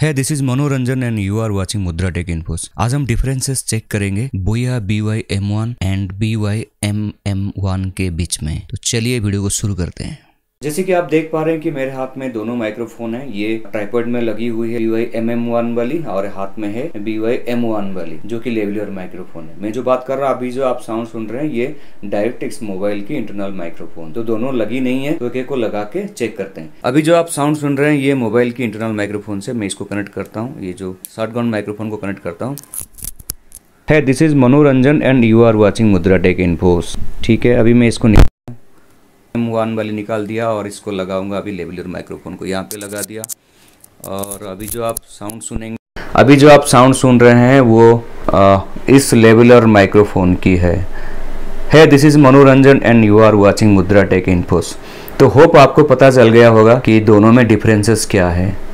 है this is Manoranjan and you are watching Mudra tech infos आज हम डिफरेंसेस चेक करेंगे Boya B Y M one and B Y M M one के बीच में तो चलिए वीडियो को शुरू करते हैं जैसे कि आप देख पा रहे हैं कि मेरे हाथ में दोनों माइक्रोफोन है ये ट्राइपोड में लगी हुई है वाई एम एम वन वाली और हाथ में है बी वाई एम वन वाली जो कि लेवलियर माइक्रोफोन है मैं जो बात कर रहा हूँ अभी जो आप साउंड सुन रहे हैं ये डायरेक्ट एक्स मोबाइल की इंटरनल माइक्रोफोन तो दोनों लगी नहीं है तो एक को लगा के चेक करते हैं अभी जो आप साउंड सुन रहे हैं ये मोबाइल की इंटरनल माइक्रोफोन से मैं इसको कनेक्ट करता हूँ ये जो शॉर्ट माइक्रोफोन को कनेक्ट करता हूँ है this is Manoranjan and you are watching Mudra tech infos ठीक है अभी मैं इसको एम वन वाली निकाल दिया और इसको लगाऊंगा अभी लेवलर माइक्रोफोन को यहाँ पे लगा दिया और अभी जो आप साउंड सुनेंगे अभी जो आप साउंड सुन रहे हैं वो आ, इस लेवलर माइक्रोफोन की है है this is Manoranjan and you are watching Mudra tech infos तो होप आपको पता चल गया होगा कि दोनों में डिफरेंसेस क्या है